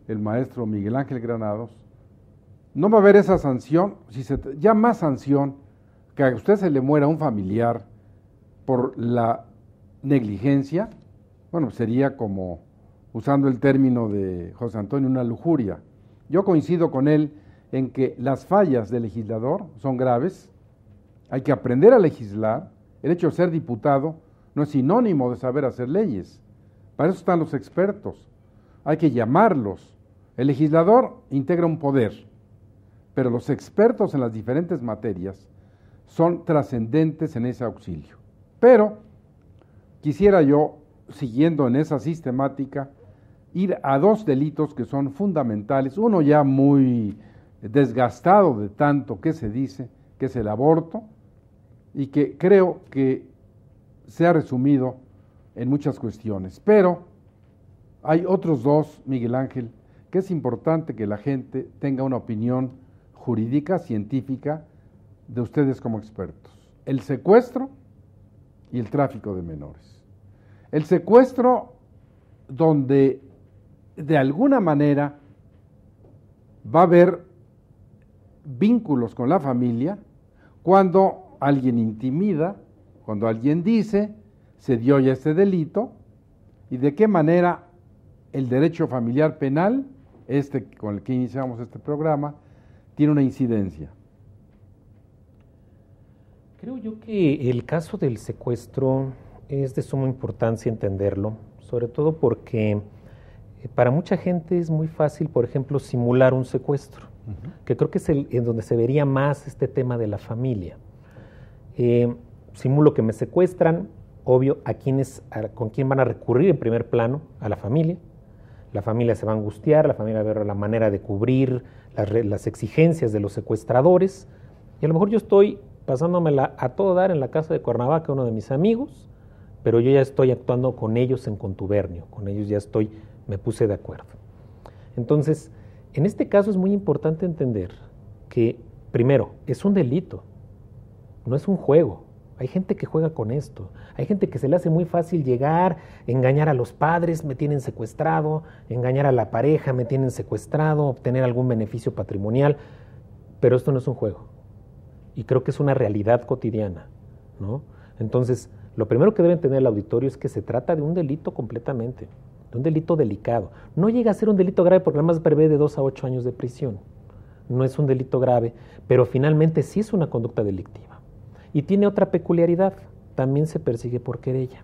el maestro Miguel Ángel Granados, no va a haber esa sanción, si se, ya más sanción que a usted se le muera un familiar por la negligencia, bueno, sería como, usando el término de José Antonio, una lujuria. Yo coincido con él en que las fallas del legislador son graves, hay que aprender a legislar, el hecho de ser diputado no es sinónimo de saber hacer leyes, para eso están los expertos, hay que llamarlos. El legislador integra un poder, pero los expertos en las diferentes materias son trascendentes en ese auxilio. Pero quisiera yo, siguiendo en esa sistemática, ir a dos delitos que son fundamentales, uno ya muy desgastado de tanto que se dice, que es el aborto, y que creo que se ha resumido en muchas cuestiones. Pero hay otros dos, Miguel Ángel, que es importante que la gente tenga una opinión jurídica, científica, de ustedes como expertos. El secuestro y el tráfico de menores. El secuestro donde de alguna manera va a haber vínculos con la familia cuando alguien intimida, cuando alguien dice, se dio ya este delito y de qué manera el derecho familiar penal, este con el que iniciamos este programa, tiene una incidencia. Creo yo que el caso del secuestro es de suma importancia entenderlo, sobre todo porque eh, para mucha gente es muy fácil, por ejemplo, simular un secuestro, que creo que es el, en donde se vería más este tema de la familia. Eh, simulo que me secuestran, obvio, a quienes, con quién van a recurrir en primer plano, a la familia. La familia se va a angustiar, la familia va a ver la manera de cubrir las exigencias de los secuestradores. Y a lo mejor yo estoy pasándomela a todo dar en la casa de Cuernavaca, uno de mis amigos, pero yo ya estoy actuando con ellos en contubernio, con ellos ya estoy, me puse de acuerdo. Entonces, en este caso es muy importante entender que, primero, es un delito, no es un juego. Hay gente que juega con esto, hay gente que se le hace muy fácil llegar, engañar a los padres, me tienen secuestrado, engañar a la pareja, me tienen secuestrado, obtener algún beneficio patrimonial, pero esto no es un juego y creo que es una realidad cotidiana. ¿no? Entonces, lo primero que debe entender el auditorio es que se trata de un delito completamente, de un delito delicado. No llega a ser un delito grave porque más prevé de dos a ocho años de prisión. No es un delito grave, pero finalmente sí es una conducta delictiva. Y tiene otra peculiaridad, también se persigue por querella.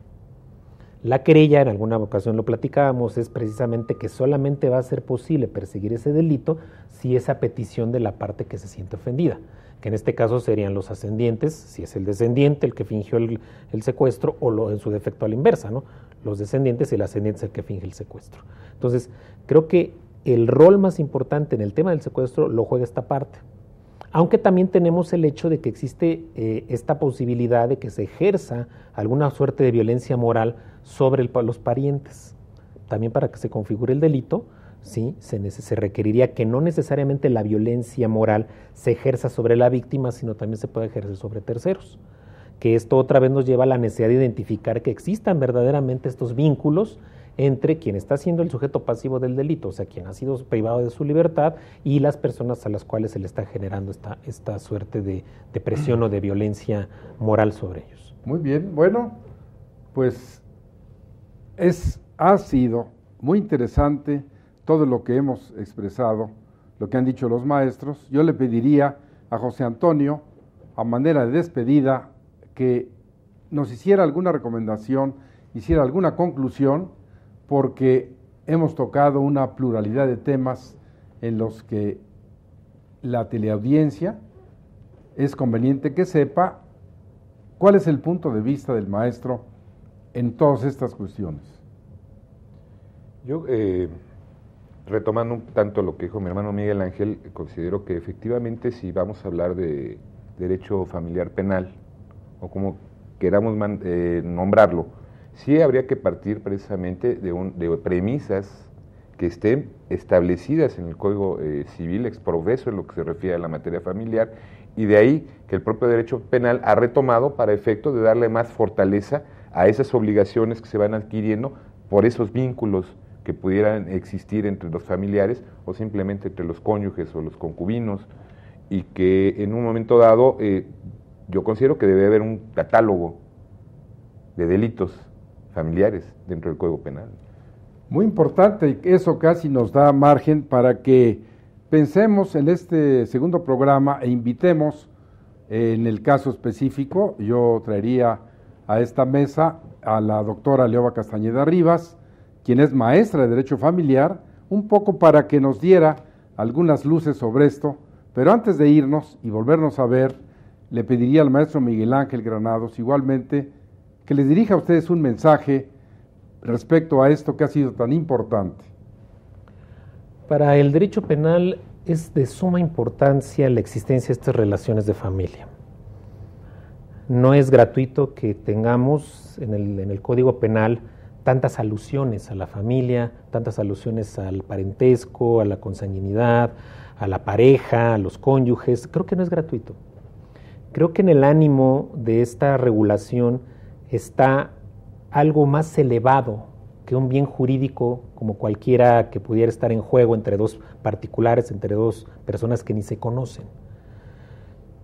La querella, en alguna ocasión lo platicábamos, es precisamente que solamente va a ser posible perseguir ese delito si es a petición de la parte que se siente ofendida, que en este caso serían los ascendientes, si es el descendiente el que fingió el, secuestro, o en su defecto a la inversa, ¿no? los descendientes y el ascendiente es el que finge el secuestro. Entonces, creo que el rol más importante en el tema del secuestro lo juega esta parte. Aunque también tenemos el hecho de que existe eh, esta posibilidad de que se ejerza alguna suerte de violencia moral sobre los parientes. También para que se configure el delito, ¿sí? Se, se, requeriría que no necesariamente la violencia moral se ejerza sobre la víctima, sino también se puede ejercer sobre terceros. Que esto otra vez nos lleva a la necesidad de identificar que existan verdaderamente estos vínculos entre quien está siendo el sujeto pasivo del delito, o sea, quien ha sido privado de su libertad, y las personas a las cuales se le está generando esta, esta suerte de, de presión o de violencia moral sobre ellos. Muy bien, bueno, pues es, ha sido muy interesante todo lo que hemos expresado, lo que han dicho los maestros. Yo le pediría a José Antonio, a manera de despedida, que nos hiciera alguna recomendación, hiciera alguna conclusión, porque hemos tocado una pluralidad de temas en los que la teleaudiencia es conveniente que sepa cuál es el punto de vista del maestro en todas estas cuestiones? Yo, eh, retomando un tanto lo que dijo mi hermano Miguel Ángel, considero que efectivamente si vamos a hablar de derecho familiar penal, o como queramos eh, nombrarlo, sí habría que partir precisamente de, un, de premisas que estén establecidas en el Código eh, Civil exproveso en lo que se refiere a la materia familiar y de ahí que el propio derecho penal ha retomado para efecto de darle más fortaleza a esas obligaciones que se van adquiriendo por esos vínculos que pudieran existir entre los familiares o simplemente entre los cónyuges o los concubinos y que en un momento dado eh, yo considero que debe haber un catálogo de delitos familiares dentro del Código Penal. Muy importante eso casi nos da margen para que pensemos en este segundo programa e invitemos, eh, en el caso específico, yo traería a esta mesa a la doctora Leoba Castañeda Rivas, quien es maestra de Derecho Familiar, un poco para que nos diera algunas luces sobre esto, pero antes de irnos y volvernos a ver, le pediría al maestro Miguel Ángel Granados igualmente que les dirija a ustedes un mensaje respecto a esto que ha sido tan importante. Para el derecho penal es de suma importancia la existencia de estas relaciones de familia no es gratuito que tengamos en el, Código Penal tantas alusiones a la familia, tantas alusiones al parentesco, a la consanguinidad, a la pareja, a los cónyuges. Creo que no es gratuito. Creo que en el ánimo de esta regulación está algo más elevado que un bien jurídico como cualquiera que pudiera estar en juego entre dos particulares, entre dos personas que ni se conocen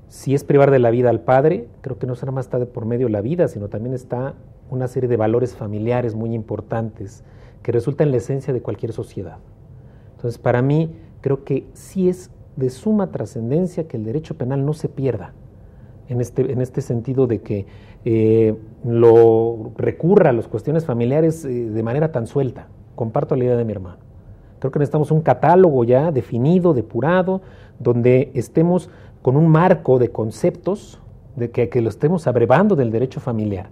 si es privar de la vida al padre, creo que no será más está por medio la vida, sino también está una serie de valores familiares muy importantes que resultan en la esencia de cualquier sociedad. Entonces, para mí, creo que sí es de suma trascendencia que el derecho penal no se pierda, en este, en este sentido de que eh, lo recurra a las cuestiones familiares eh, de manera tan suelta. Comparto la idea de mi hermano. Creo que necesitamos un catálogo ya definido, depurado, donde estemos con un marco de conceptos de que, lo estemos abrevando del derecho familiar,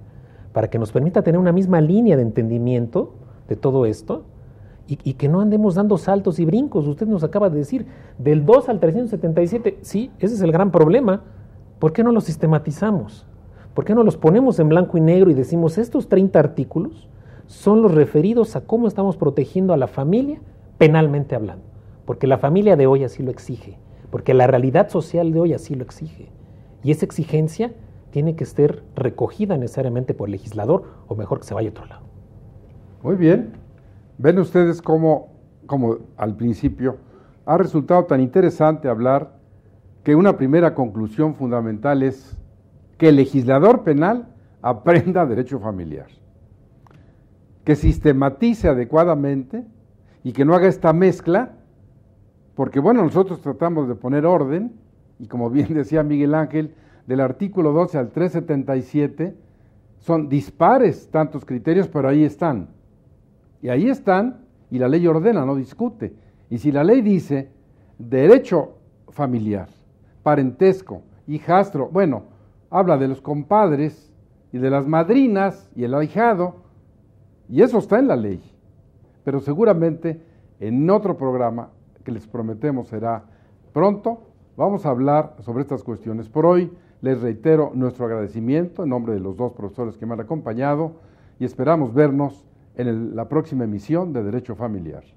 para que nos permita tener una misma línea de entendimiento de todo esto y, y, que no andemos dando saltos y brincos. Usted nos acaba de decir, del 2 al 377, sí, ese es el gran problema. ¿Por qué no los sistematizamos? ¿Por qué no los ponemos en blanco y negro y decimos, estos 30 artículos son los referidos a cómo estamos protegiendo a la familia penalmente hablando? Porque la familia de hoy así lo exige porque la realidad social de hoy así lo exige. Y esa exigencia tiene que ser recogida necesariamente por el legislador, o mejor que se vaya a otro lado. Muy bien. Ven ustedes cómo, como al principio, ha resultado tan interesante hablar que una primera conclusión fundamental es que el legislador penal aprenda derecho familiar, que sistematice adecuadamente y que no haga esta mezcla porque bueno, nosotros tratamos de poner orden, y como <laughs> bien decía Miguel Ángel, del artículo 12 al 377 son dispares tantos criterios, pero ahí están. Y ahí están, y la ley ordena, no discute. Y si la ley dice derecho familiar, parentesco, hijastro, bueno, habla de los compadres y de las madrinas y el ahijado, y eso está en la ley. Pero seguramente en otro programa que les prometemos será pronto, vamos a hablar sobre estas cuestiones. Por hoy les reitero nuestro agradecimiento en nombre de los dos profesores que me han acompañado y esperamos vernos en la próxima emisión de Derecho Familiar.